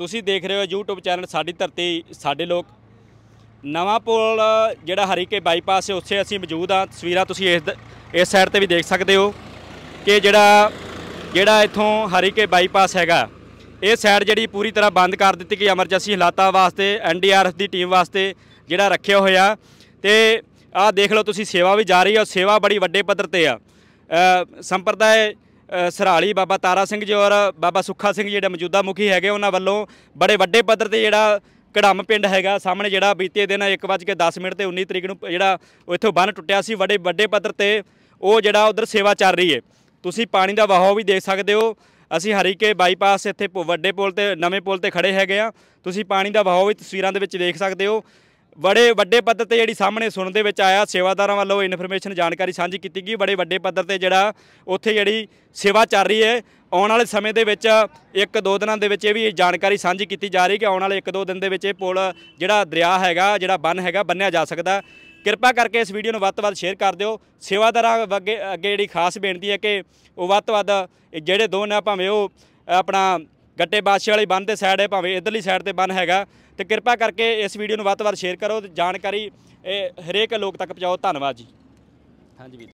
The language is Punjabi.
ਤੁਸੀਂ ਦੇਖ ਰਹੇ ਹੋ YouTube ਚੈਨਲ ਸਾਡੀ ਧਰਤੀ ਸਾਡੇ ਲੋਕ ਨਵਾਂ ਪੁਲ ਜਿਹੜਾ ਹਰੀਕੇ ਬਾਈਪਾਸ ਹੈ ਉੱਥੇ ਅਸੀਂ ਮੌਜੂਦ ਆ ਤਸਵੀਰਾਂ ਤੁਸੀਂ ਇਸ ਇਸ ਸਾਈਡ ਤੇ ਵੀ ਦੇਖ ਸਕਦੇ ਹੋ ਕਿ ਜਿਹੜਾ ਜਿਹੜਾ ਇੱਥੋਂ ਹਰੀਕੇ ਬਾਈਪਾਸ ਹੈਗਾ ਇਹ ਸਾਈਡ ਜਿਹੜੀ ਪੂਰੀ ਤਰ੍ਹਾਂ ਬੰਦ ਕਰ ਦਿੱਤੀ ਕਿ ਐਮਰਜੈਂਸੀ ਹਾਲਾਤਾਂ ਵਾਸਤੇ ਐਨਡੀਆਰਐਫ ਦੀ ਟੀਮ ਵਾਸਤੇ ਜਿਹੜਾ ਰੱਖਿਆ ਹੋਇਆ ਤੇ ਆਹ ਦੇਖ ਲਓ ਤੁਸੀਂ ਸੇਵਾ ਵੀ ਜਾ ਰਹੀ ਹੈ ਸੇਵਾ ਬੜੀ ਵੱਡੇ ਪੱਧਰ ਤੇ ਆ ਸੰਪਰਦਾਇ ਸਰਾਲੀ ਬਾਬਾ ਤਾਰਾ ਸਿੰਘ ਜੀ ਔਰ ਬਾਬਾ ਸੁੱਖਾ ਸਿੰਘ ਜਿਹੜੇ ਮੌਜੂਦਾ ਮੁਖੀ ਹੈਗੇ ਉਹਨਾਂ ਵੱਲੋਂ ਬੜੇ ਵੱਡੇ ਪੱਧਰ ਤੇ ਜਿਹੜਾ ਕੜਮ ਪਿੰਡ ਹੈਗਾ ਸਾਹਮਣੇ ਜਿਹੜਾ ਬੀਤੇ ਦਿਨ 1:10 ਮਿੰਟ ਤੇ 19 ਤਰੀਕ ਨੂੰ ਜਿਹੜਾ ਇੱਥੋਂ ਬੰਨ ਟੁੱਟਿਆ ਸੀ ਬੜੇ ਵੱਡੇ ਪੱਧਰ ਤੇ ਉਹ ਜਿਹੜਾ ਉਧਰ ਸੇਵਾ ਚੱਲ ਰਹੀ ਹੈ ਤੁਸੀਂ ਪਾਣੀ ਦਾ ਵਹਾਅ ਵੀ ਦੇਖ ਸਕਦੇ ਹੋ ਅਸੀਂ ਹਰੀਕੇ ਬਾਈਪਾਸ ਇੱਥੇ ਵੱਡੇ ਪੁਲ ਤੇ ਨਵੇਂ ਪੁਲ ਤੇ ਖੜੇ ਹੈਗੇ ਆ ਤੁਸੀਂ ਪਾਣੀ ਦਾ ਵਹਾਅ ਵੀ ਤਸਵੀਰਾਂ ਦੇ ਵਿੱਚ ਦੇਖ ਸਕਦੇ ਹੋ ਬੜੇ ਵੱਡੇ ਪੱਧਰ ਤੇ ਜਿਹੜੀ ਸਾਹਮਣੇ ਸੁਣਨ ਦੇ ਵਿੱਚ ਆਇਆ ਸੇਵਾਦਾਰਾਂ ਵੱਲੋਂ ਇਨਫੋਰਮੇਸ਼ਨ ਜਾਣਕਾਰੀ ਸਾਂਝੀ ਕੀਤੀ ਗਈ ਬੜੇ ਵੱਡੇ ਪੱਧਰ ਤੇ ਜਿਹੜਾ ਉੱਥੇ ਜਿਹੜੀ ਸੇਵਾ ਚੱਲ ਰਹੀ ਹੈ ਆਉਣ ਵਾਲੇ ਸਮੇਂ ਦੇ ਵਿੱਚ ਇੱਕ ਦੋ ਦਿਨਾਂ ਦੇ ਵਿੱਚ ਇਹ ਵੀ ਜਾਣਕਾਰੀ ਸਾਂਝੀ ਕੀਤੀ ਜਾ ਰਹੀ ਕਿ ਆਉਣ ਵਾਲੇ ਇੱਕ ਦੋ ਦਿਨ ਦੇ ਵਿੱਚ ਇਹ ਪੁਲ ਜਿਹੜਾ ਦਰਿਆ ਹੈਗਾ ਜਿਹੜਾ ਬੰਨ ਹੈਗਾ ਬੰਨਿਆ ਜਾ ਸਕਦਾ ਕਿਰਪਾ ਕਰਕੇ ਇਸ ਵੀਡੀਓ ਨੂੰ ਵੱਧ ਤੋਂ ਵੱਧ ਸ਼ੇਅਰ ਕਰ ਦਿਓ ਸੇਵਾਦਾਰਾਂ ਅੱਗੇ ਅੱਗੇ ਜਿਹੜੀ ਖਾਸ ਬੇਨਤੀ ਹੈ ਕਿ ਉਹ ਵੱਧ ਤੋਂ ਵੱਧ ਜਿਹੜੇ ਦੋ ਨੇ ਭਾਵੇਂ ਉਹ ਆਪਣਾ ਗੱਟੇ ਬਾਦਸ਼ਾਹ ਵਾਲੀ ਬੰਨ ਦੇ ਸਾਈਡ ਹੈ ਭਾਵੇਂ ਇਧਰਲੀ ਸਾਈਡ ਤੇ ਬੰਨ ਹੈਗਾ ਤੇ ਕਿਰਪਾ ਕਰਕੇ ਇਸ ਵੀਡੀਓ ਨੂੰ ਵੱਧ ਤੋਂ ਵੱਧ ਸ਼ੇਅਰ ਕਰੋ ਤੇ ਜਾਣਕਾਰੀ ਇਹ ਹਰੇਕ ਲੋਕ ਤੱਕ ਪਹੁੰਚਾਓ ਧੰਨਵਾਦ ਜੀ ਹਾਂਜੀ